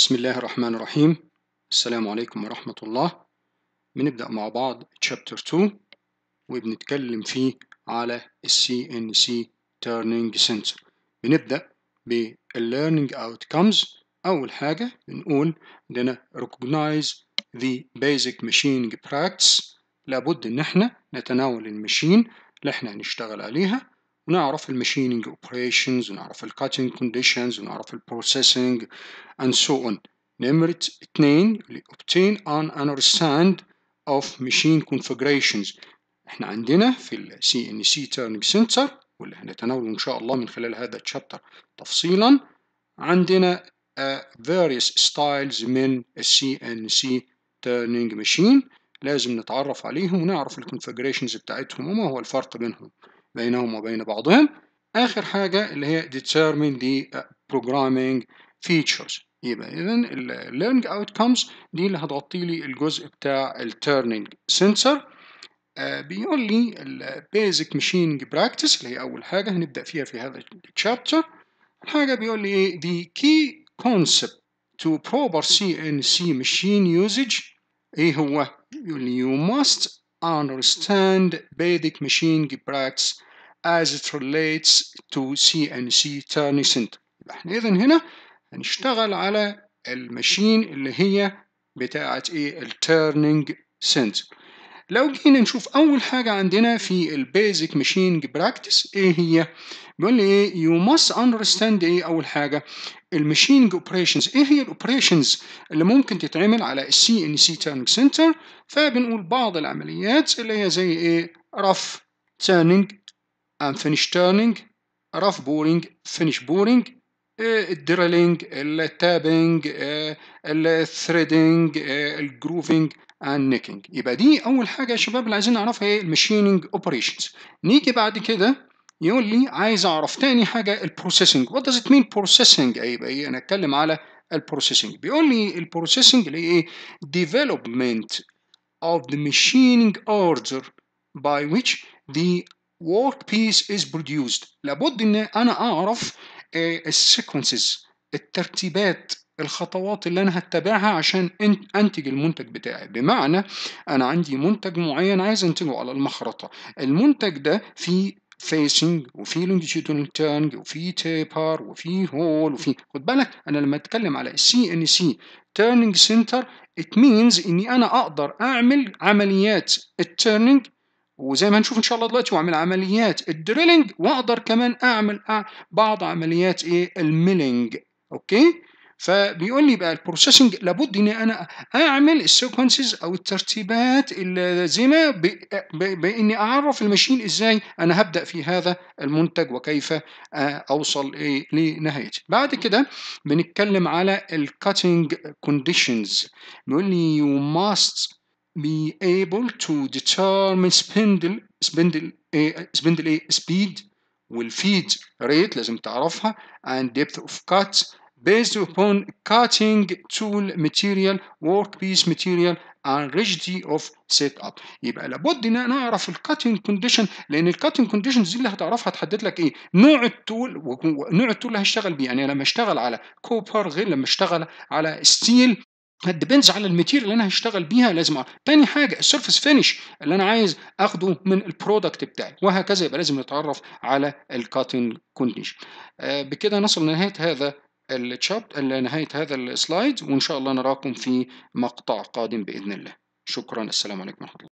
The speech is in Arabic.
بسم الله الرحمن الرحيم السلام عليكم ورحمة الله بنبدأ مع بعض chapter 2 وبنتكلم فيه على ال CNC Turning Center بنبدأ بال Learning Outcomes أول حاجة بنقول عندنا Recognize the Basic Machining Practice لابد إن إحنا نتناول المشين اللي إحنا هنشتغل عليها ونعرف الماشينينج اوبريشنز ونعرف الكاتنج كونديشنز ونعرف البروسيسنج and so on نمرة اتنين اللي obtain an understand of machine configurations احنا عندنا في ال CNC Turning Center واللي هنتناوله ان شاء الله من خلال هذا الشابتر تفصيلا عندنا uh, various styles من CNC Turning Machine لازم نتعرف عليهم ونعرف الكونفجريشنز بتاعتهم وما هو الفرق بينهم بينهم وبين بعضهم آخر حاجة اللي هي determine the programming features يبقى إذا ال learning outcomes دي اللي هتغطي لي الجزء بتاع ال turning sensor بيقول لي ال basic machining practice اللي هي أول حاجة هنبدأ فيها في هذا الشابتر الحاجة بيقول لي إيه the key concept to proper CNC machine usage إيه هو؟ يقول لي you must understand basic machining practice as it relates to CNC turning center يبقى احنا اذا هنا هنشتغل على الماشين اللي هي بتاعة ايه التيرنينج center. لو جينا نشوف اول حاجة عندنا في البيزك ماشين براكتس ايه هي بيقول لي ايه you must understand ايه اول حاجة الماشينج اوبريشنز ايه هي الاوبريشنز اللي ممكن تتعمل على السي ان سي تيرنينج سنتر فبنقول بعض العمليات اللي هي زي ايه رف تيرنينج ان فينيش تيرنينج راف بورينج فينيش بورينج الدريلينج التابينج الثريدنج الجروفنج اند نيكينج يبقى دي اول حاجه يا شباب اللي عايزين نعرفها ايه الماشينينج اوبريشنز نيجي بعد كده يقول لي عايز اعرف تاني حاجه البروسيسنج وات داز ات مين بروسيسنج بقى ايه انا اتكلم على البروسيسنج بيقول لي البروسيسنج اللي ايه ديفلوبمنت of the machining order by which the work piece is produced لابد ان انا اعرف آه، السيكونسز الترتيبات الخطوات اللي انا هتبعها عشان انتج المنتج بتاعي بمعنى انا عندي منتج معين عايز انتجه على المخرطه المنتج ده فيه فيسنج وفي لونجيتودينال تانج وفي تيبر وفي هول وفي خد بالك انا لما اتكلم على السي ان سي تيرنينج سنتر ات مينز اني انا اقدر اعمل عمليات التيرنينج وزي ما هنشوف ان شاء الله دلوقتي واعمل عمليات الدريلنج واقدر كمان اعمل بعض عمليات ايه الميلنج اوكي فبيقول لي بقى البروسيسنج لابد ان انا اعمل السيكونسز او الترتيبات اللازمه باني اعرف الماشين ازاي انا هبدا في هذا المنتج وكيف آه، اوصل ايه لنهايته بعد كده بنتكلم على الكاتنج كونديشنز بيقول لي يو ماست be able to determine spindle spindle spindle speed والfeed rate لازم تعرفها and depth of cut based upon cutting tool material workpiece material and rigidity of setup يبقى لابد ان نعرف الكاتنج كونديشن لان الكاتنج كونديشنز دي اللي هتعرفها هتحدد لك ايه نوع التول ونوع التول اللي هشتغل بيه يعني لما اشتغل على كوبر غير لما اشتغل على ستيل هتديبندز على الماتيريال اللي انا هشتغل بيها لازم أعرف. تاني حاجه السيرفس فينش اللي انا عايز اخده من البرودكت بتاعي وهكذا يبقى لازم نتعرف على الكاتنج آه، كونديشن بكده نصل لنهايه هذا التشابت لنهايه هذا السلايد وان شاء الله نراكم في مقطع قادم باذن الله شكرا السلام عليكم ورحمه الله